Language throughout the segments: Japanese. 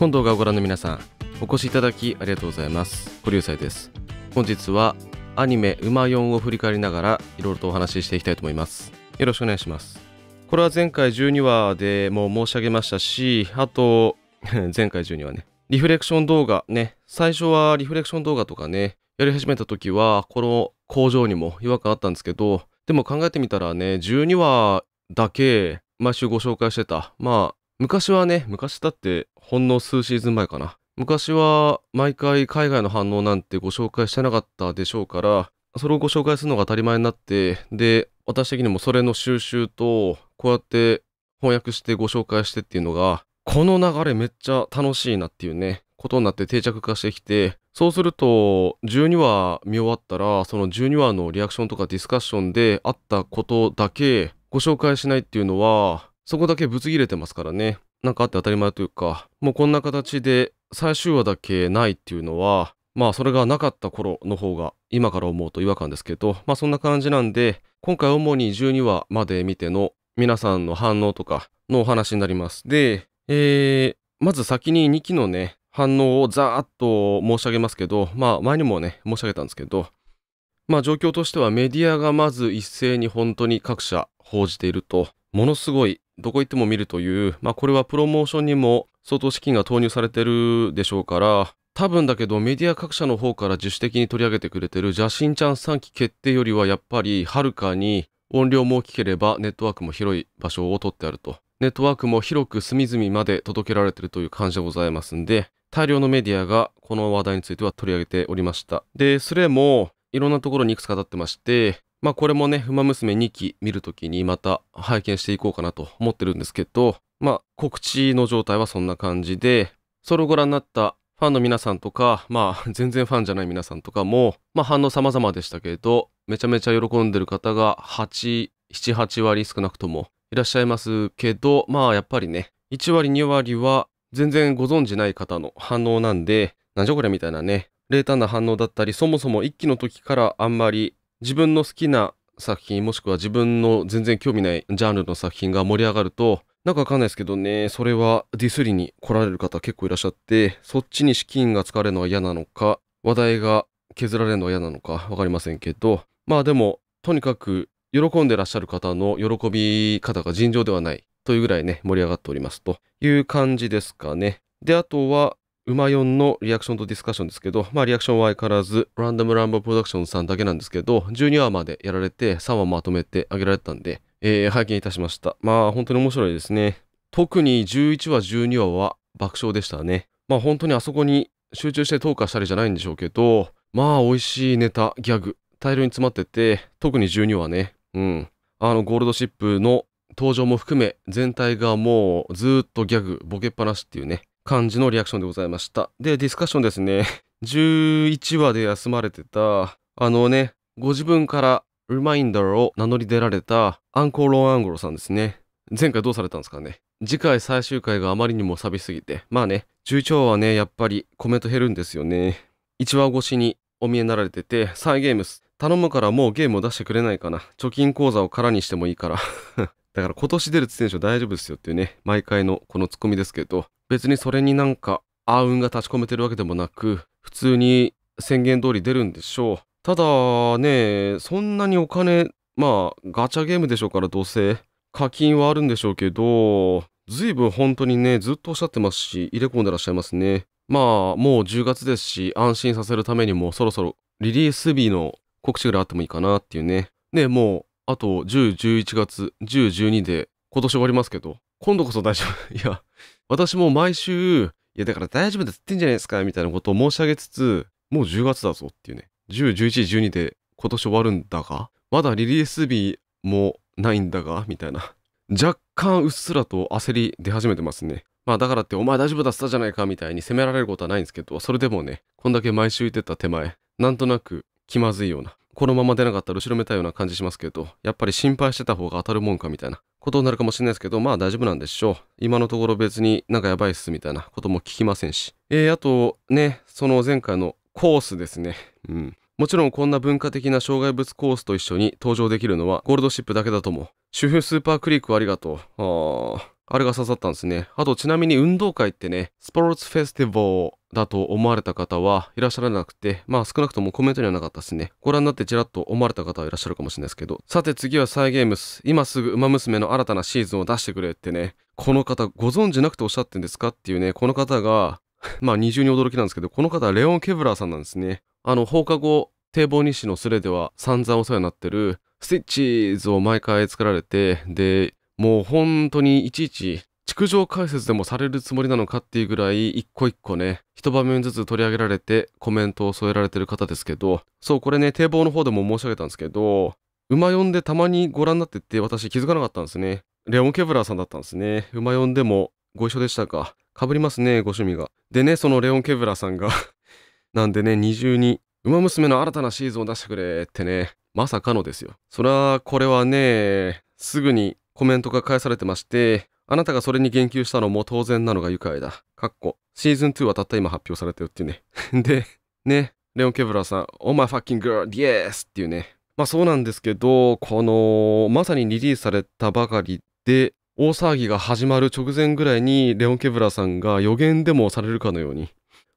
本動画をご覧の皆さんお越しいただきありがとうございます堀優斎です本日はアニメ「馬4」を振り返りながらいろいろとお話ししていきたいと思いますよろしくお願いしますこれは前回12話でも申し上げましたしあと 前回12話ねリフレクション動画ね最初はリフレクション動画とかねやり始めた時はこの工場にも違和感あったんですけどでも考えてみたらね12話だけ毎週ご紹介してたまあ昔はね昔だってほんの数シーズン前かな。昔は毎回海外の反応なんてご紹介してなかったでしょうから、それをご紹介するのが当たり前になって、で、私的にもそれの収集と、こうやって翻訳してご紹介してっていうのが、この流れめっちゃ楽しいなっていうね、ことになって定着化してきて、そうすると、12話見終わったら、その12話のリアクションとかディスカッションであったことだけご紹介しないっていうのは、そこだけぶつ切れてますからね。なんかあって当たり前というか、もうこんな形で最終話だけないっていうのは、まあそれがなかった頃の方が今から思うと違和感ですけど、まあそんな感じなんで、今回主に12話まで見ての皆さんの反応とかのお話になります。で、えー、まず先に2期のね、反応をざーっと申し上げますけど、まあ前にもね、申し上げたんですけど、まあ状況としてはメディアがまず一斉に本当に各社報じていると、ものすごいどこ行っても見るという、まあ、これはプロモーションにも相当資金が投入されてるでしょうから、多分だけどメディア各社の方から自主的に取り上げてくれてる邪神ちゃん3期決定よりはやっぱりはるかに音量も大きければネットワークも広い場所を取ってあると。ネットワークも広く隅々まで届けられてるという感じでございますんで、大量のメディアがこの話題については取り上げておりました。で、それもいろんなところにいくつか立ってまして、まあこれもね、馬娘2期見るときにまた拝見していこうかなと思ってるんですけど、まあ告知の状態はそんな感じで、ソロご覧になったファンの皆さんとか、まあ 全然ファンじゃない皆さんとかも、まあ反応様々でしたけど、めちゃめちゃ喜んでる方が8、7、8割少なくともいらっしゃいますけど、まあやっぱりね、1割、2割は全然ご存じない方の反応なんで、なんじゃこれみたいなね、冷淡な反応だったり、そもそも1期の時からあんまり自分の好きな作品もしくは自分の全然興味ないジャンルの作品が盛り上がるとなんかわかんないですけどねそれはディスりに来られる方結構いらっしゃってそっちに資金が使われるのは嫌なのか話題が削られるのは嫌なのか分かりませんけどまあでもとにかく喜んでらっしゃる方の喜び方が尋常ではないというぐらいね盛り上がっておりますという感じですかねであとは馬4のリアクションとディスカッションですけど、まあリアクションは相変わらず、ランダムランボプロダクションさんだけなんですけど、12話までやられて、3話まとめてあげられたんで、えー、拝見いたしました。まあ本当に面白いですね。特に11話、12話は爆笑でしたね。まあ本当にあそこに集中して投下したりじゃないんでしょうけど、まあ美味しいネタ、ギャグ、大量に詰まってて、特に12話ね、うん。あのゴールドシップの登場も含め、全体がもうずっとギャグ、ボケっぱなしっていうね、感じのリアクションでございました。で、ディスカッションですね。11 話で休まれてた、あのね、ご自分からリマインダーを名乗り出られたアンコーロン・アンゴロさんですね。前回どうされたんですかね。次回最終回があまりにも寂しすぎて。まあね、11話はね、やっぱりコメント減るんですよね。1話越しにお見えになられてて、サイゲームス、頼むからもうゲームを出してくれないかな。貯金口座を空にしてもいいからだから今年出る選手は大丈夫ですよっていうね、毎回のこのツッコミですけど、別にそれになんか、あうんが立ち込めてるわけでもなく、普通に宣言通り出るんでしょう。ただね、そんなにお金、まあ、ガチャゲームでしょうから、どうせ。課金はあるんでしょうけど、ずいぶん本当にね、ずっとおっしゃってますし、入れ込んでらっしゃいますね。まあ、もう10月ですし、安心させるためにもそろそろリリース日の告知ぐらいあってもいいかなっていうね。ね、もうあと10、11月、10、12で今年終わりますけど、今度こそ大丈夫。いや、私も毎週、いやだから大丈夫だって言ってんじゃないですか、みたいなことを申し上げつつ、もう10月だぞっていうね。10、11、12で今年終わるんだが、まだリリース日もないんだが、みたいな。若干うっすらと焦り出始めてますね。まあだからってお前大丈夫だったじゃないかみたいに責められることはないんですけど、それでもね、こんだけ毎週言ってた手前、なんとなく気まずいような、このまま出なかったら後ろめたいような感じしますけど、やっぱり心配してた方が当たるもんかみたいなことになるかもしれないですけど、まあ大丈夫なんでしょう。今のところ別になんかやばいっすみたいなことも聞きませんし。えー、あとね、その前回のコースですね。うん。もちろんこんな文化的な障害物コースと一緒に登場できるのはゴールドシップだけだとも主婦スーパークリックありがとう。ああ。あれが刺さったんですね。あとちなみに運動会ってね、スポーツフェスティバルだと思われた方はいらっしゃらなくて、まあ少なくともコメントにはなかったですね。ご覧になってちらっと思われた方はいらっしゃるかもしれないですけど。さて次はサイゲームス。今すぐ馬娘の新たなシーズンを出してくれってね、この方ご存知なくておっしゃってんですかっていうね、この方が、まあ二重に驚きなんですけど、この方はレオン・ケブラーさんなんですね。あの放課後、堤防西のスレでは散々お世話になってるスティッチーズを毎回作られて、で、もう本当にいちいち築城解説でもされるつもりなのかっていうぐらい一個一個ね、一場面ずつ取り上げられてコメントを添えられてる方ですけど、そう、これね、堤防の方でも申し上げたんですけど、馬呼んでたまにご覧になってて私気づかなかったんですね。レオン・ケブラーさんだったんですね。馬呼んでもご一緒でしたか。かぶりますね、ご趣味が。でね、そのレオン・ケブラーさんが なんでね、二重に、馬娘の新たなシーズンを出してくれってね、まさかのですよ。そはこれはね、すぐにコメントが返されてまして、あなたがそれに言及したのも当然なのが愉快だ。かっこ。シーズン2はたった今発表されてるっていうね。で、ね、レオン・ケブラーさん、Oh my fucking girl, yes! っていうね。まあそうなんですけど、この、まさにリリースされたばかりで、大騒ぎが始まる直前ぐらいに、レオン・ケブラーさんが予言でもされるかのように。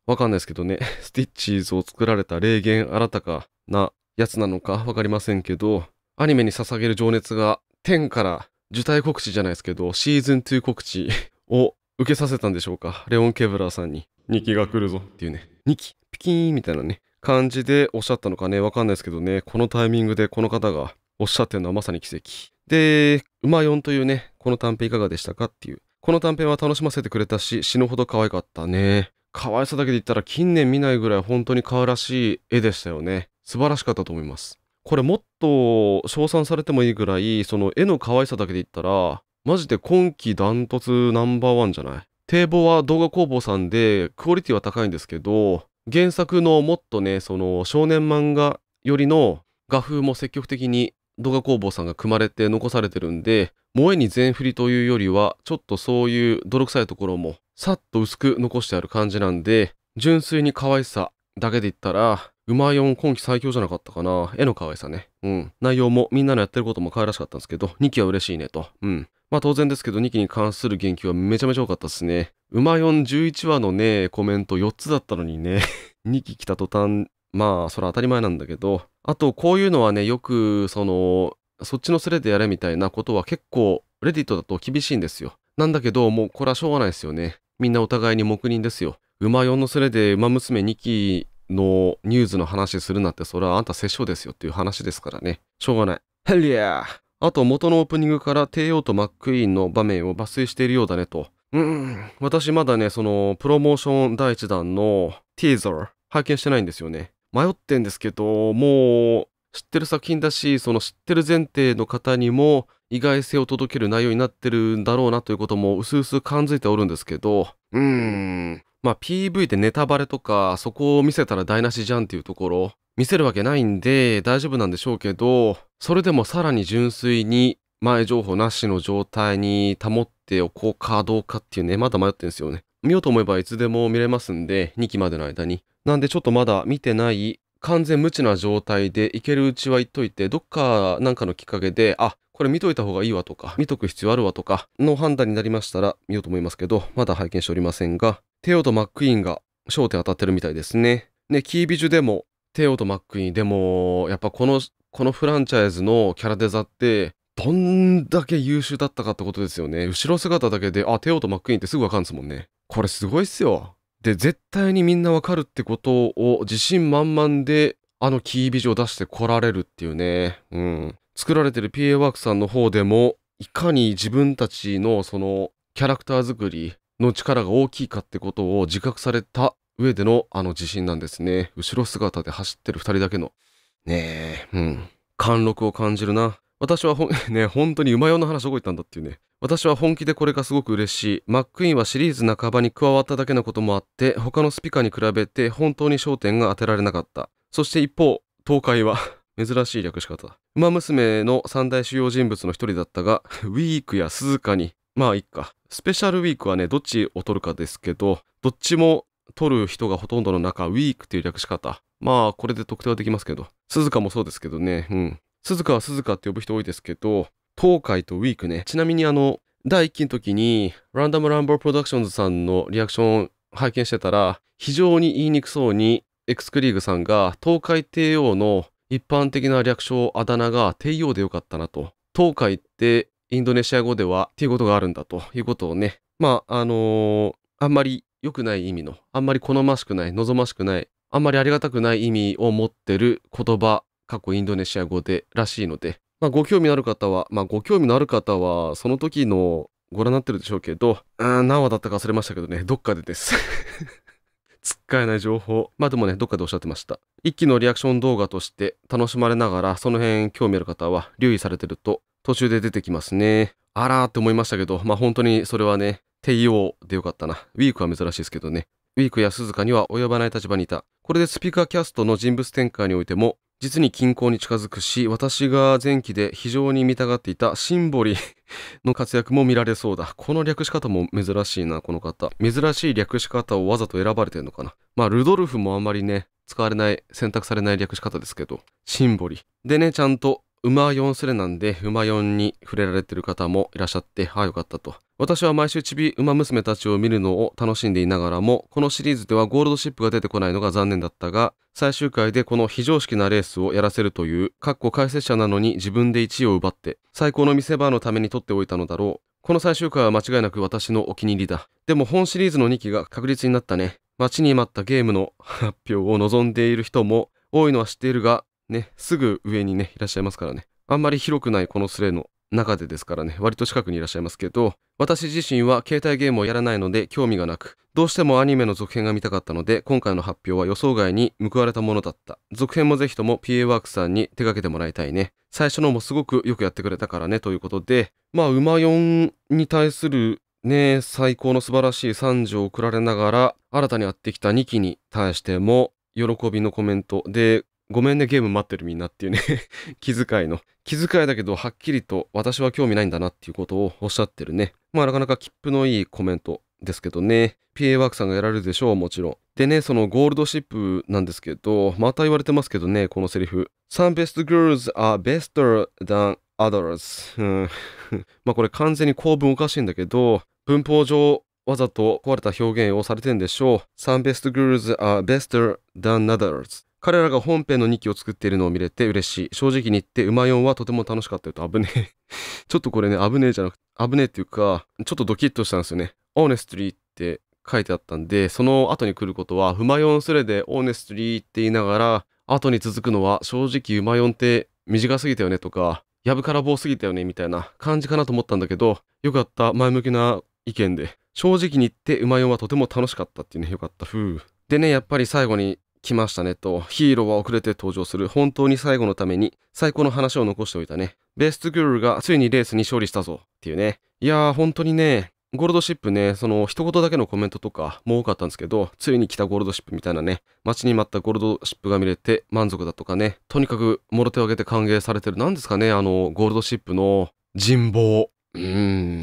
わかんないですけどね、スティッチーズを作られた霊言新たかなやつなのかわかりませんけど、アニメに捧げる情熱が天から受胎告知じゃないですけど、シーズン2告知を受けさせたんでしょうか。レオン・ケブラーさんに、2期が来るぞっていうね、2期、ピキーンみたいなね、感じでおっしゃったのかね、わかんないですけどね、このタイミングでこの方がおっしゃってるのはまさに奇跡。で、馬4というね、この短編いかがでしたかっていう。この短編は楽しませてくれたし、死ぬほど可愛かったね。可愛さだけで言ったら近年見ないぐらい本当に可愛らしい絵でしたよね。素晴らしかったと思います。これもっと称賛されてもいいぐらい、その絵の可愛さだけで言ったら、マジで今季ダントツナンバーワンじゃない堤防は動画工房さんでクオリティは高いんですけど、原作のもっとね、その少年漫画よりの画風も積極的に動画工房さんが組まれて残されてるんで、萌えに全振りというよりは、ちょっとそういう泥臭いところもさっと薄く残してある感じなんで、純粋に可愛さだけで言ったら、うまいん今季最強じゃなかったかな。絵の可愛さね。うん。内容もみんなのやってることも可愛らしかったんですけど、2期は嬉しいねと。うん。まあ当然ですけど、2期に関する言及はめちゃめちゃ多かったですね。うまよん11話のね、コメント4つだったのにね、2 期来た途端、まあそれ当たり前なんだけど、あとこういうのはね、よく、その、そっちのスレでやれみたいなことは結構、レディットだと厳しいんですよ。なんだけど、もうこれはしょうがないですよね。みんなお互いに黙認ですよ。馬んのスレで馬娘2期のニュースの話するなってそれはあんた殺生ですよっていう話ですからね。しょうがない。ヘリアーあと元のオープニングから帝王とマックイーンの場面を抜粋しているようだねと。うん、私まだね、そのプロモーション第1弾のティーザー拝見してないんですよね。迷ってんですけど、もう知ってる作品だし、その知ってる前提の方にも意外性を届ける内容になってるんだろうなということも薄々感づいておるんですけど、うーん、まあ PV でネタバレとか、そこを見せたら台無しじゃんっていうところ、見せるわけないんで大丈夫なんでしょうけど、それでもさらに純粋に前情報なしの状態に保っておこうかどうかっていうね、まだ迷ってるんですよね。見ようと思えばいつでも見れますんで、2期までの間に。なんでちょっとまだ見てない完全無知な状態でいけるうちは言っといて、どっかなんかのきっかけで、あ、これ見といた方がいいわとか、見とく必要あるわとか、の判断になりましたら見ようと思いますけど、まだ拝見しておりませんが、テオとマックイーンが焦点当たってるみたいですね。ね、キービジュでも、テオとマックイーンでも、やっぱこの、このフランチャイズのキャラデザって、どんだけ優秀だったかってことですよね。後ろ姿だけで、あ、テオとマックイーンってすぐわかるんですもんね。これすごいっすよ。で、絶対にみんなわかるってことを自信満々で、あのキービジュを出してこられるっていうね。うん。作られてる PA ワークさんの方でもいかに自分たちのそのキャラクター作りの力が大きいかってことを自覚された上でのあの自信なんですね。後ろ姿で走ってる2人だけの。ねえ、うん。貫禄を感じるな。私はほ、ね、本当に馬用の話どこ行ったんだっていうね。私は本気でこれがすごく嬉しい。マックインはシリーズ半ばに加わっただけのこともあって、他のスピカに比べて本当に焦点が当てられなかった。そして一方、東海は 珍しい略し方。馬娘の三大主要人物の一人だったが、ウィークや鈴鹿に、まあいっか。スペシャルウィークはね、どっちを取るかですけど、どっちも取る人がほとんどの中、ウィークっていう略し方。まあ、これで特定はできますけど。鈴鹿もそうですけどね、うん。鈴鹿は鈴鹿って呼ぶ人多いですけど、東海とウィークね。ちなみにあの、第1期の時に、ランダムランボープロダクションズさんのリアクション拝見してたら、非常に言いにくそうに、エクスクリーグさんが東海帝王の一般的な略称あだ名が帝王でよかったなと。東海ってインドネシア語ではっていうことがあるんだということをね、まあ、あのー、あんまり良くない意味の、あんまり好ましくない、望ましくない、あんまりありがたくない意味を持ってる言葉、過去インドネシア語でらしいので、まあ、ご興味のある方は、まあ、ご興味のある方は、その時のご覧になってるでしょうけど、うん、何話だったか忘れましたけどね、どっかでですつっかえない情報。まあでもね、どっかでおっしゃってました。一期のリアクション動画として楽しまれながら、その辺興味ある方は留意されてると、途中で出てきますね。あらーって思いましたけど、まあ本当にそれはね、帝王でよかったな。ウィークは珍しいですけどね。ウィークや鈴鹿には及ばない立場にいた。これでスピーカーキャストの人物展開においても、実に近郊に近づくし、私が前期で非常に見たがっていたシンボリ の活躍も見られそうだ。この略し方も珍しいな、この方。珍しい略し方をわざと選ばれてるのかな。まあ、ルドルフもあんまりね、使われない、選択されない略し方ですけど、シンボリ。でね、ちゃんと馬4スレなんで、馬4に触れられてる方もいらっしゃって、ああよかったと。私は毎週ちび馬娘たちを見るのを楽しんでいながらも、このシリーズではゴールドシップが出てこないのが残念だったが、最終回でこの非常識なレースをやらせるという、かっこ解説者なのに自分で1位を奪って、最高の見せ場のために取っておいたのだろう。この最終回は間違いなく私のお気に入りだ。でも本シリーズの2期が確実になったね。待ちに待ったゲームの発表を望んでいる人も多いのは知っているが、ね、すぐ上にね、いらっしゃいますからね。あんまり広くないこのスレの中でですからね、割と近くにいらっしゃいますけど、私自身は携帯ゲームをやらないので興味がなく、どうしてもアニメの続編が見たかったので、今回の発表は予想外に報われたものだった。続編もぜひとも PA ワークさんに手掛けてもらいたいね。最初のもすごくよくやってくれたからね、ということで、まあ、馬4に対するね、最高の素晴らしい賛辞を送られながら、新たにやってきた2期に対しても、喜びのコメントでごめんね、ゲーム待ってるみんなっていうね 気遣いの、気遣いだけど、はっきりと私は興味ないんだなっていうことをおっしゃってるね。まあ、なかなか切符のいいコメントですけどね。PA ワークさんがやられるでしょう、もちろん。でね、そのゴールドシップなんですけど、また言われてますけどね、このセリフ。Some best girls are better than others. うん。まあこれ完全に構文おかしいんだけど、文法上わざと壊れた表現をされてんでしょう。Some best girls are better than others. 彼らが本編の2期を作っているのを見れて嬉しい。正直に言って、馬4はとても楽しかったよと危ねえ ちょっとこれね、危ねえじゃなくて、危ねえっていうか、ちょっとドキッとしたんですよね。オーネストリーって書いてあったんで、その後に来ることは、馬4それでオーネストリーって言いながら、後に続くのは、正直馬4って短すぎたよねとか、やぶから棒すぎたよねみたいな感じかなと思ったんだけど、よかった、前向きな意見で。正直に言って馬4はとても楽しかったっていうね、よかった。ふう。でね、やっぱり最後に来ましたねと、ヒーローは遅れて登場する。本当に最後のために、最高の話を残しておいたね。ベストグールがついにレースに勝利したぞ。っていうね。いやー、本当にね、ゴールドシップね、その一言だけのコメントとかも多かったんですけど、ついに来たゴールドシップみたいなね、待ちに待ったゴールドシップが見れて満足だとかね、とにかくもろ手を挙げて歓迎されてる。何ですかね、あの、ゴールドシップの人望。うー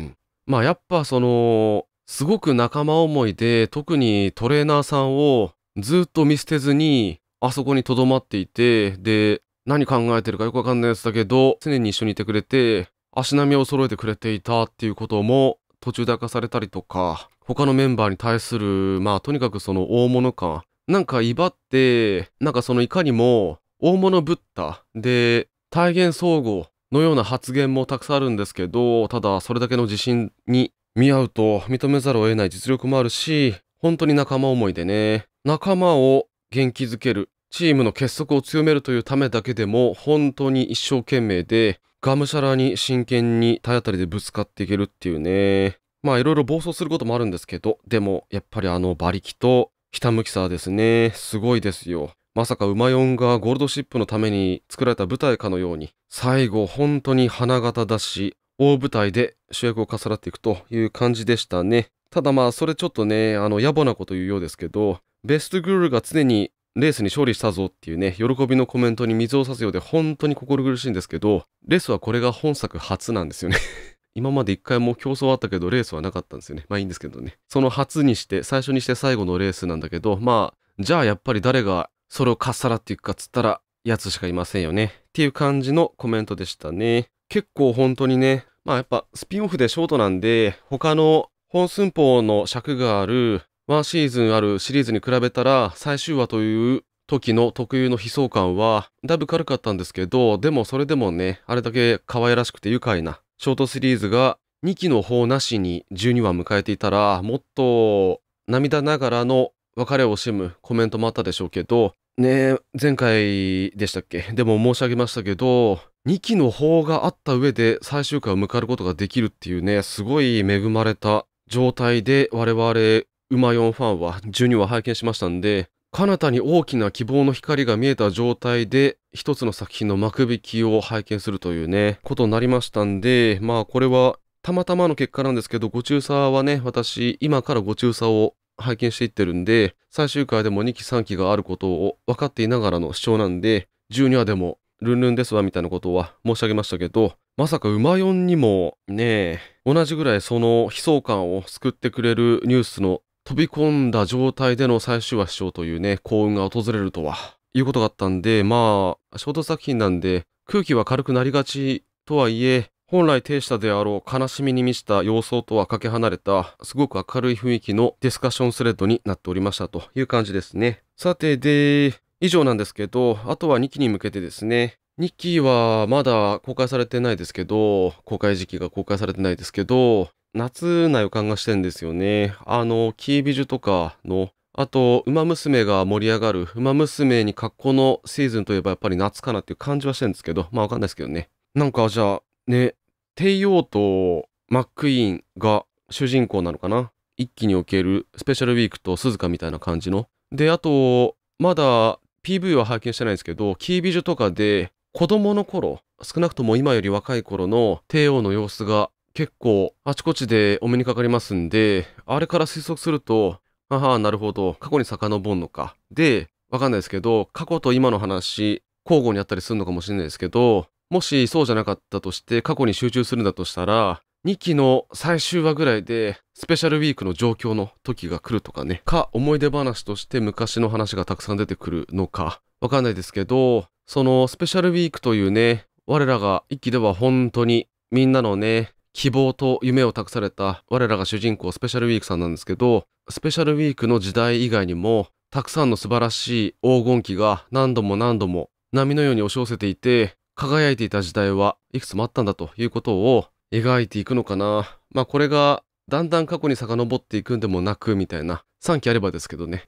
ん。まあやっぱその、すごく仲間思いで、特にトレーナーさんをずっと見捨てずに、あそこに留まっていて、で、何考えてるかよくわかんないやつだけど、常に一緒にいてくれて、足並みを揃えてくれていたっていうことも、途中で明かされたりとか、他のメンバーに対する、まあ、とにかくその大物感。なんか、威張って、なんかそのいかにも、大物ぶった。で、体現相互のような発言もたくさんあるんですけど、ただ、それだけの自信に見合うと認めざるを得ない実力もあるし、本当に仲間思いでね、仲間を元気づける、チームの結束を強めるというためだけでも、本当に一生懸命で、がむしゃらに真剣に体当たりでぶつかっていけるっていうね。まあいろいろ暴走することもあるんですけど、でもやっぱりあの馬力とひたむきさですね、すごいですよ。まさか馬四がゴールドシップのために作られた舞台かのように、最後本当に花形だし、大舞台で主役を重なっていくという感じでしたね。ただまあそれちょっとね、あの野暮なこと言うようですけど、ベストグールが常にレースに勝利したぞっていうね、喜びのコメントに水を差すようで本当に心苦しいんですけど、レースはこれが本作初なんですよね 今まで一回も競争あったけど、レースはなかったんですよね。まあいいんですけどね。その初にして、最初にして最後のレースなんだけど、まあ、じゃあやっぱり誰がそれをかっさらっていくかっつったら、やつしかいませんよね。っていう感じのコメントでしたね。結構本当にね、まあやっぱスピンオフでショートなんで、他の本寸法の尺がある1シーズンあるシリーズに比べたら最終話という時の特有の悲壮感はだいぶ軽かったんですけど、でもそれでもね、あれだけ可愛らしくて愉快なショートシリーズが2期の方なしに12話迎えていたら、もっと涙ながらの別れを惜しむコメントもあったでしょうけど、ね前回でしたっけでも申し上げましたけど、2期の方があった上で最終回を迎えることができるっていうね、すごい恵まれた状態で我々馬4ファンは12話拝見しましたんで、彼方に大きな希望の光が見えた状態で、一つの作品の幕引きを拝見するというね、ことになりましたんで、まあこれはたまたまの結果なんですけど、ご中佐はね、私、今からご中佐を拝見していってるんで、最終回でも2期3期があることを分かっていながらの主張なんで、12話でもルンルンですわみたいなことは申し上げましたけど、まさか馬4にもね、同じぐらいその悲壮感を救ってくれるニュースの飛び込んだ状態での最終話視聴というね、幸運が訪れるとは、いうことがあったんで、まあ、ショート作品なんで、空気は軽くなりがちとはいえ、本来呈したであろう悲しみに満ちた様相とはかけ離れた、すごく明るい雰囲気のディスカッションスレッドになっておりましたという感じですね。さてで、以上なんですけど、あとは2期に向けてですね、ニッキーはまだ公開されてないですけど、公開時期が公開されてないですけど、夏な予感がしてんですよね。あの、キービジュとかの、あと、ウマ娘が盛り上がる、ウマ娘に格好のシーズンといえばやっぱり夏かなっていう感じはしてるんですけど、まあわかんないですけどね。なんかじゃあ、ね、オーとマックイーンが主人公なのかな一気におけるスペシャルウィークと鈴鹿みたいな感じの。で、あと、まだ PV は拝見してないんですけど、キービジュとかで子供の頃、少なくとも今より若い頃の帝王の様子が結構あちこちでお目にかかりますんで、あれから推測すると、ああ、なるほど、過去に遡るのか。で、わかんないですけど、過去と今の話、交互にあったりするのかもしれないですけど、もしそうじゃなかったとして、過去に集中するんだとしたら、2期の最終話ぐらいで、スペシャルウィークの状況の時が来るとかね、か、思い出話として昔の話がたくさん出てくるのか、わかんないですけど、そのスペシャルウィークというね、我らが一期では本当にみんなのね、希望と夢を託された我らが主人公スペシャルウィークさんなんですけど、スペシャルウィークの時代以外にも、たくさんの素晴らしい黄金期が何度も何度も波のように押し寄せていて、輝いていた時代はいくつもあったんだということを描いていくのかな。まあこれがだんだん過去に遡っていくんでもなくみたいな3期あればですけどね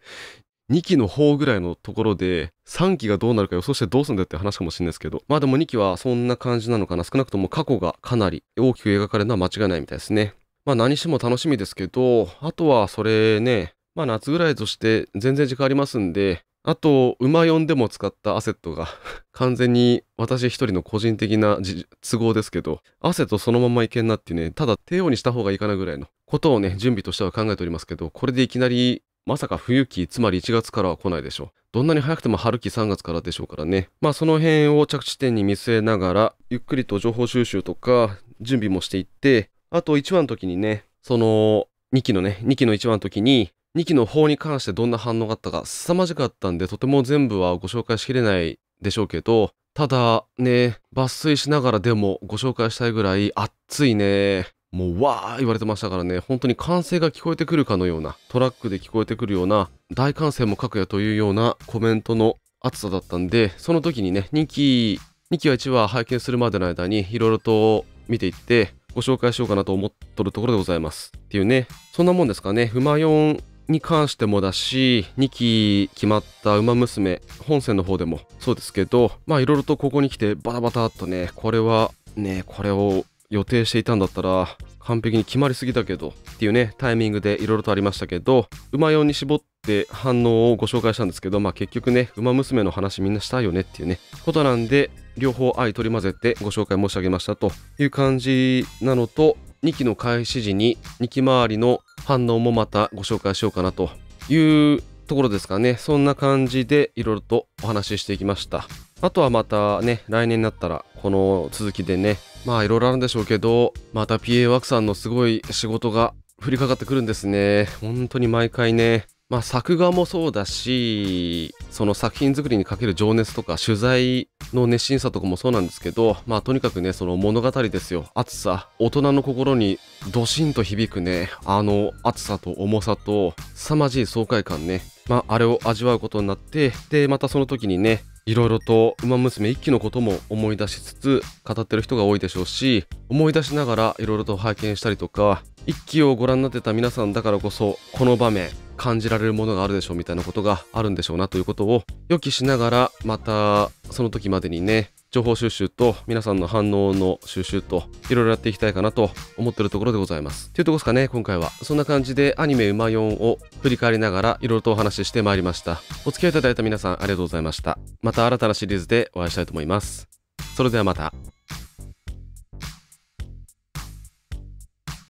2期の方ぐらいのところで、3期がどうなるか予想してどうすんだって話かもしれないですけど、まあでも2期はそんな感じなのかな。少なくとも過去がかなり大きく描かれるのは間違いないみたいですね。まあ何しても楽しみですけど、あとはそれね、まあ夏ぐらいとして全然時間ありますんで、あと、馬4でも使ったアセットが 完全に私一人の個人的な都合ですけど、アセットそのままいけんなっていうね、ただ帝王にした方がいいかなぐらいのことをね、準備としては考えておりますけど、これでいきなりまさか冬期、つまり1月からは来ないでしょう。どんなに早くても春期3月からでしょうからね。まあその辺を着地点に見据えながら、ゆっくりと情報収集とか準備もしていって、あと1話の時にね、その2期のね、2期の1話の時に、2期の方に関してどんな反応があったか、凄まじかったんで、とても全部はご紹介しきれないでしょうけど、ただね、抜粋しながらでもご紹介したいぐらい熱いね、もうわー言われてましたからね、本当に歓声が聞こえてくるかのような、トラックで聞こえてくるような、大歓声も書くやというようなコメントの熱さだったんで、その時にね、2期、2期は1話拝見するまでの間に、いろいろと見ていって、ご紹介しようかなと思っとるところでございます。っていうね、そんなもんですかね、不満4に関してもだし、2期決まった馬娘、本線の方でもそうですけど、まあいろいろとここに来てバタバタっとね、これはね、これを予定していたんだったら完璧に決まりすぎたけどっていうねタイミングでいろいろとありましたけど馬用に絞って反応をご紹介したんですけどまあ結局ね馬娘の話みんなしたいよねっていうねことなんで両方愛取り混ぜてご紹介申し上げましたという感じなのと2期の開始時に2期周りの反応もまたご紹介しようかなというところですかねそんな感じでいろいろとお話ししていきましたあとはまたね来年になったらこの続きでねまあいろいろあるんでしょうけど、また PA ワークさんのすごい仕事が降りかかってくるんですね。本当に毎回ね。まあ作画もそうだし、その作品作りにかける情熱とか取材の熱心さとかもそうなんですけど、まあとにかくね、その物語ですよ。熱さ。大人の心にドシンと響くね、あの熱さと重さと凄まじい爽快感ね。まあ、あれを味わうことになって、で、またその時にね、いろいろと「ウマ娘」一期のことも思い出しつつ語ってる人が多いでしょうし思い出しながらいろいろと拝見したりとか一期をご覧になってた皆さんだからこそこの場面感じられるものがあるでしょうみたいなことがあるんでしょうなということを予期しながらまたその時までにね情報収集と皆さんの反応の収集といろいろやっていきたいかなと思ってるところでございます。というとこですかね、今回は。そんな感じでアニメ馬4を振り返りながらいろいろとお話ししてまいりました。お付き合いいただいた皆さんありがとうございました。また新たなシリーズでお会いしたいと思います。それではまた。